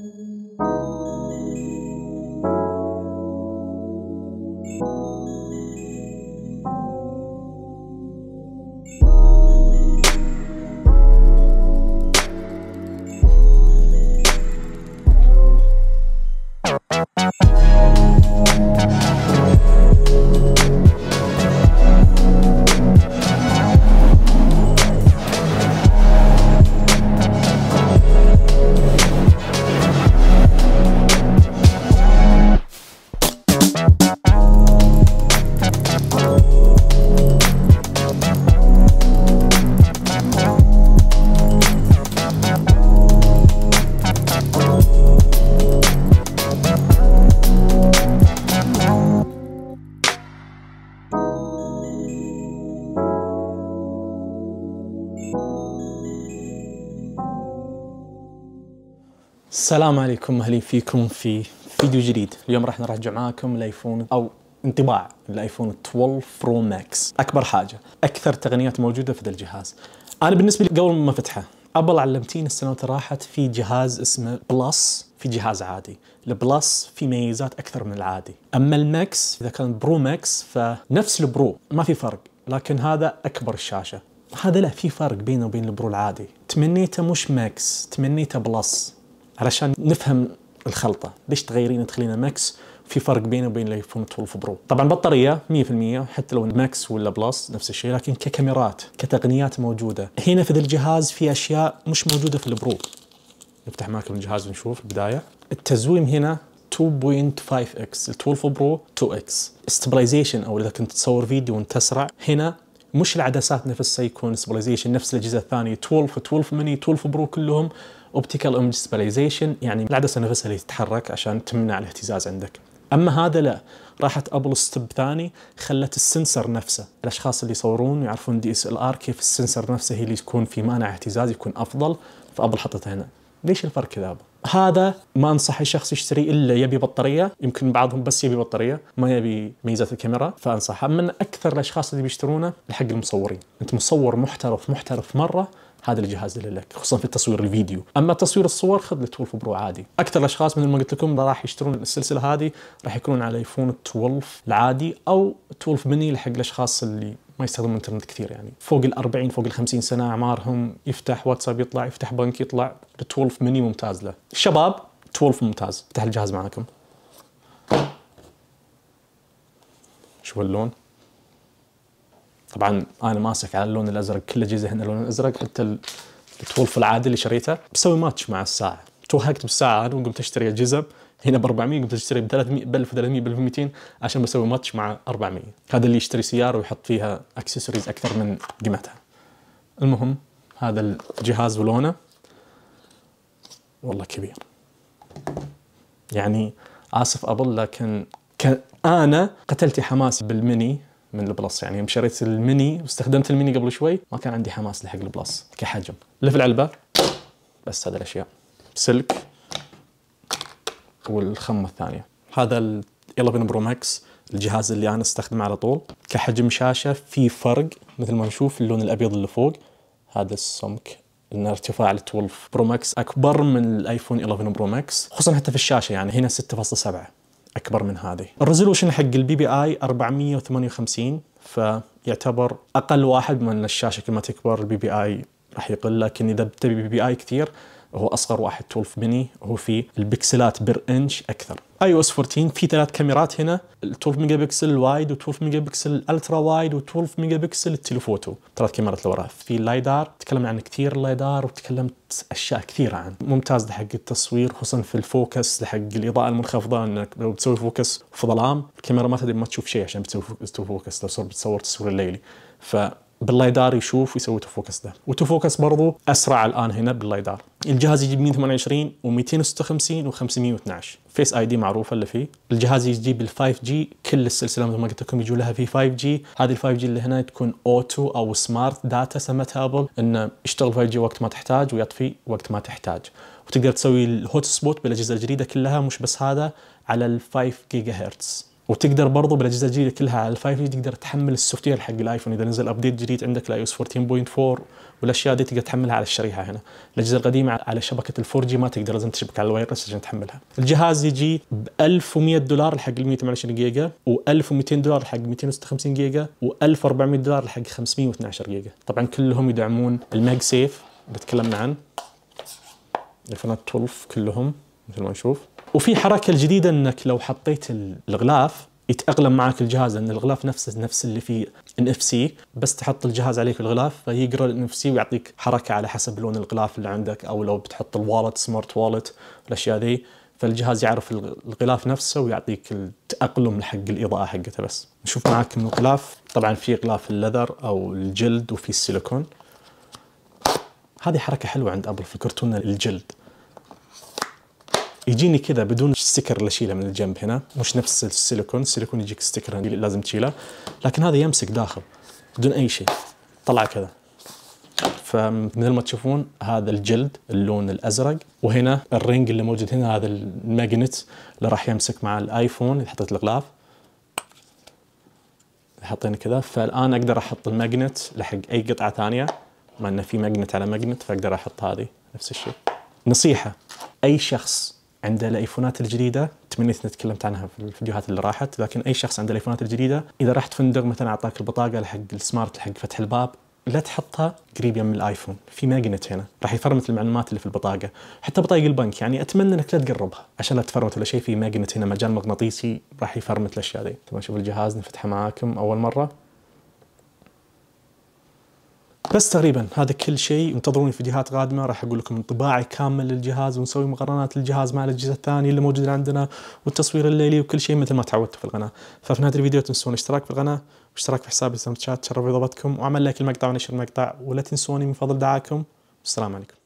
Thank you. السلام عليكم اهلين فيكم في فيديو جديد اليوم راح نرجع معاكم الايفون او انطباع الايفون 12 برو ماكس اكبر حاجه اكثر تقنيات موجوده في ذا الجهاز انا بالنسبه لي قبل ما افتحه ابل علمتيني السنوات اللي راحت في جهاز اسمه بلس في جهاز عادي البلس في ميزات اكثر من العادي اما الماكس اذا كان برو ماكس فنفس البرو ما في فرق لكن هذا اكبر الشاشه هذا لا في فرق بينه وبين البرو العادي تمنيته مش ماكس تمنيته بلس علشان نفهم الخلطه باش تغيرين تخلينا ماكس في فرق بينه وبين الايفون 12 برو طبعا بطاريه 100% حتى لو ماكس ولا بلس نفس الشيء لكن ككاميرات كتقنيات موجوده هنا في ذا الجهاز في اشياء مش موجوده في البرو نفتح معكم الجهاز ونشوف البدايه التزويم هنا 25 اكس ال 12 برو 2 اكس استبلايزيشن او اذا كنت تصور فيديو وانت تسرع هنا مش العدسات نفسها يكون استبلايزيشن نفس الاجهزه الثانيه 12 12 ميني 12 برو كلهم اوبتيكال ايمج ستابلايزيشن يعني العدسه نفسها اللي تتحرك عشان تمنع الاهتزاز عندك اما هذا لا راحت ابل ستيب ثاني خلت السنسر نفسه الاشخاص اللي يصورون يعرفون دي اس ال ار كيف السنسر نفسه هي اللي يكون في مانع اهتزاز يكون افضل فابل حطته هنا ليش الفرق كذا هذا ما انصح الشخص يشتري الا يبي بطاريه يمكن بعضهم بس يبي بطاريه ما يبي ميزات الكاميرا فانصح من اكثر الاشخاص اللي بيشترونه لحق المصورين انت مصور محترف محترف مره هذا الجهاز اللي لك خصوصا في التصوير الفيديو اما تصوير الصور خذ ال 12 برو عادي اكثر الاشخاص مثل ما قلت لكم راح يشترون السلسله هذه راح يكونون على ايفون 12 العادي او 12 مني لحق الاشخاص اللي ما يستخدمون الانترنت كثير يعني فوق ال 40 فوق ال 50 سنه اعمارهم يفتح واتساب يطلع يفتح بنك يطلع 12 مني ممتاز له الشباب 12 ممتاز افتح الجهاز معاكم شوف اللون طبعا انا ماسك على اللون الازرق كل الاجهزه هنا اللون الازرق حتى التولف العادي اللي شريته بسوي ماتش مع الساعه توهقت بالساعه انا وقمت اشتري اجهزه هنا ب 400 قمت اشتري ب 300 ب 1300 ب 1200 عشان بسوي ماتش مع 400 هذا اللي يشتري سياره ويحط فيها اكسسوارز اكثر من قيمتها المهم هذا الجهاز ولونه والله كبير يعني اسف ابل لكن انا قتلت حماسي بالميني من البلس يعني يوم شريت الميني واستخدمت الميني قبل شوي ما كان عندي حماس لحق البلس كحجم لف العلبه بس هذه الاشياء سلك والخمه الثانيه هذا ال 11 برو ماكس الجهاز اللي انا استخدمه على طول كحجم شاشه في فرق مثل ما نشوف اللون الابيض اللي فوق هذا السمك ان ارتفاع ال 12 برو ماكس اكبر من الايفون 11 برو ماكس خصوصا حتى في الشاشه يعني هنا 6.7 اكبر من هذه الريزولوشن حق البي بي اي 458 فيعتبر اقل واحد من الشاشه كل ما تكبر البي بي اي راح يقل لكن اذا تبي بي بي اي كثير هو اصغر واحد 12 ميني هو في البكسلات بير انش اكثر اي او اس 14 في ثلاث كاميرات هنا 12 ميجا بكسل وايد و12 ميجا بكسل الترا وايد و12 ميجا بكسل التليفوتو ثلاث كاميرات اللي وراها في اللايدار تكلمنا عن كثير اللايدار وتكلمت اشياء كثيره عنه ممتاز لحق التصوير خصوصا في الفوكس لحق الاضاءه المنخفضه انك لو بتسوي فوكس في ظلام الكاميرا ما تدري ما تشوف شيء عشان بتسوي فوكس لو صرت بتصور تصوير الليلي ف باللايدار يشوف ويسوي تو فوكس ده وتو فوكس برضو اسرع الان هنا باللايدار الجهاز يجيب 128 و256 و512 فيس اي دي معروفه اللي فيه الجهاز يجيب ال 5 جي كل السلسله مثل ما قلت لكم يجوا لها في 5 جي هذه ال 5 جي اللي هنا تكون اوتو او سمارت داتا سمتها ابل انه يشتغل 5 جي وقت ما تحتاج ويطفي وقت ما تحتاج وتقدر تسوي الهوت سبوت بالاجهزه الجديده كلها مش بس هذا على ال 5 جيجا هرتز وتقدر برضه بالاجهزه الجديده كلها على الفايف جي تقدر تحمل السوفت وير حق الايفون اذا نزل ابديت جديد عندك لاي اس 14.4 والاشياء دي تقدر تحملها على الشريحه هنا، الاجهزه القديمه على شبكه الفور جي ما تقدر لازم تشبك على الوايرلس عشان تحملها. الجهاز يجي ب 1100 دولار حق 128 جيجا و1200 دولار حق 256 جيجا و1400 دولار حق 512 جيجا، طبعا كلهم يدعمون الماج سيف اللي تكلمنا عنه. الفنات 12 كلهم مثل ما نشوف وفي حركه جديده انك لو حطيت الغلاف يتاقلم معك الجهاز لان الغلاف نفسه نفس اللي فيه ان اف سي بس تحط الجهاز عليك الغلاف فيقرا الان اف سي ويعطيك حركه على حسب لون الغلاف اللي عندك او لو بتحط الوالت سمارت والت الاشياء ذي فالجهاز يعرف الغلاف نفسه ويعطيك التأقلم حق الإضاءة حقته بس نشوف معاك من الغلاف طبعا في غلاف اللذر أو الجلد وفي السيليكون هذه حركة حلوة عند أبل في كرتون الجلد يجيني كذا بدون ستيكر اللي اشيله من الجنب هنا مش نفس السيليكون السيليكون يجيك ستيكر لازم تشيله لكن هذا يمسك داخل بدون اي شيء طلع كذا فمثل ما تشوفون هذا الجلد اللون الازرق وهنا الرنج اللي موجود هنا هذا الماجنت اللي راح يمسك مع الايفون اذا حطيت الغلاف حطينا كذا فالان اقدر احط الماجنت لحق اي قطعه ثانيه مع انه في ماجنت على ماجنت فاقدر احط هذه نفس الشيء نصيحه اي شخص عنده الايفونات الجديده تمنيت اني تكلمت عنها في الفيديوهات اللي راحت لكن اي شخص عنده الايفونات الجديده اذا رحت فندق مثلا اعطاك البطاقه حق السمارت حق فتح الباب لا تحطها قريب من الايفون في ماجنت هنا راح يفرمت المعلومات اللي في البطاقه حتى بطايق البنك يعني اتمنى انك لا تقربها عشان لا تفرمت ولا شيء في ماجنت هنا مجال مغناطيسي راح يفرمت الاشياء دي طبعا شوف الجهاز نفتحه معاكم اول مره بس تقريبا هذا كل شيء انتظروني فيديوهات قادمه راح اقول لكم انطباعي كامل للجهاز ونسوي مقارنات للجهاز مع الاجهزه الثانيه اللي موجوده عندنا والتصوير الليلي وكل شيء مثل ما تعودتوا في القناه ففي نهايه الفيديو تنسون الاشتراك في القناه واشتراك في حسابي سناب شات شرف اضافتكم وعمل لايك المقطع ونشر المقطع ولا تنسوني من فضل دعاكم والسلام عليكم